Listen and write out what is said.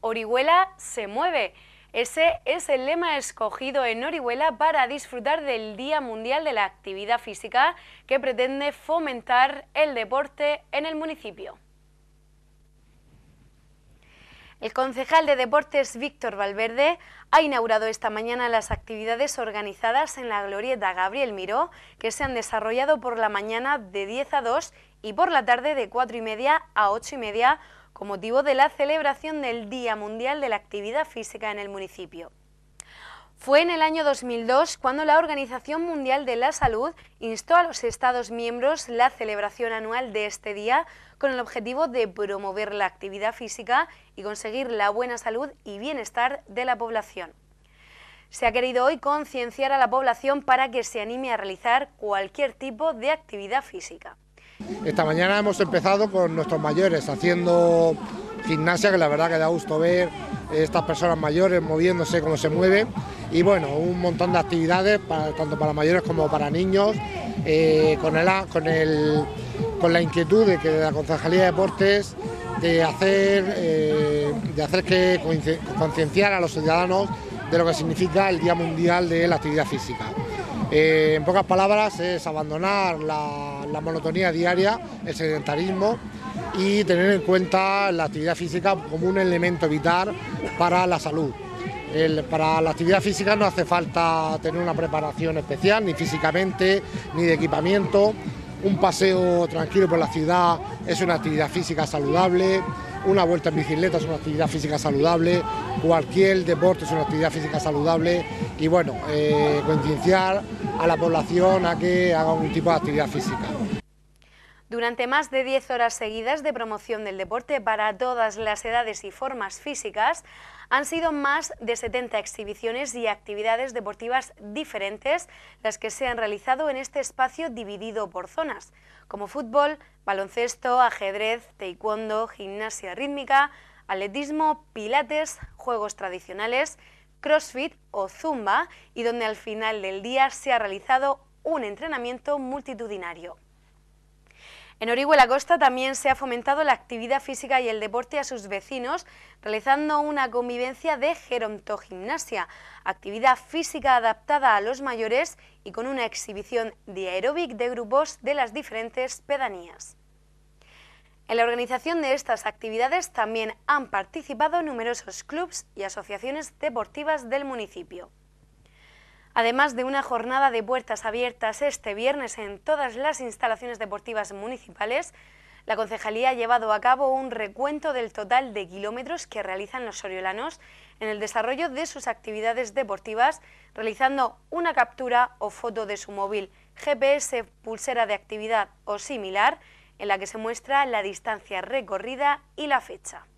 Orihuela se mueve. Ese es el lema escogido en Orihuela para disfrutar del Día Mundial de la Actividad Física que pretende fomentar el deporte en el municipio. El concejal de Deportes Víctor Valverde ha inaugurado esta mañana las actividades organizadas en la Glorieta Gabriel Miró, que se han desarrollado por la mañana de 10 a 2 y por la tarde de 4 y media a 8 y media, con motivo de la celebración del Día Mundial de la Actividad Física en el municipio. Fue en el año 2002 cuando la Organización Mundial de la Salud instó a los Estados miembros la celebración anual de este día con el objetivo de promover la actividad física y conseguir la buena salud y bienestar de la población. Se ha querido hoy concienciar a la población para que se anime a realizar cualquier tipo de actividad física. Esta mañana hemos empezado con nuestros mayores haciendo gimnasia, que la verdad que da gusto ver eh, estas personas mayores moviéndose como se mueven y bueno, un montón de actividades tanto para mayores como para niños, eh, con, con, con la inquietud de que la Concejalía de Deportes de hacer, eh, de hacer que concienciar a los ciudadanos de lo que significa el Día Mundial de la Actividad Física. en pocas palabras es abandonar la la monotonía diaria, el sedentarismo y tener en cuenta la actividad física como un elemento vital para la salud. para la actividad física no hace falta tener una preparación especial, ni físicamente, ni de equipamiento. Un paseo tranquilo por la ciudad es una actividad física saludable, una vuelta en bicicleta es una actividad física saludable, cualquier deporte es una actividad física saludable y bueno, eh, concienciar a la población a que haga un tipo de actividad física. Durante más de 10 horas seguidas de promoción del deporte para todas las edades y formas físicas, han sido más de 70 exhibiciones y actividades deportivas diferentes las que se han realizado en este espacio dividido por zonas, como fútbol, baloncesto, ajedrez, taekwondo, gimnasia rítmica, atletismo, pilates, juegos tradicionales, crossfit o zumba, y donde al final del día se ha realizado un entrenamiento multitudinario. En Orihuela Costa también se ha fomentado la actividad física y el deporte a sus vecinos, realizando una convivencia de gerontogimnasia, actividad física adaptada a los mayores y con una exhibición de aeróbic de grupos de las diferentes pedanías. En la organización de estas actividades también han participado numerosos clubs y asociaciones deportivas del municipio además de una jornada de puertas abiertas este viernes en todas las instalaciones deportivas municipales, la concejalía ha llevado a cabo un recuento del total de kilómetros que realizan los soriolanos en el desarrollo de sus actividades deportivas, realizando una captura o foto de su móvil, GPS, pulsera de actividad o similar, en la que se muestra la distancia recorrida y la fecha.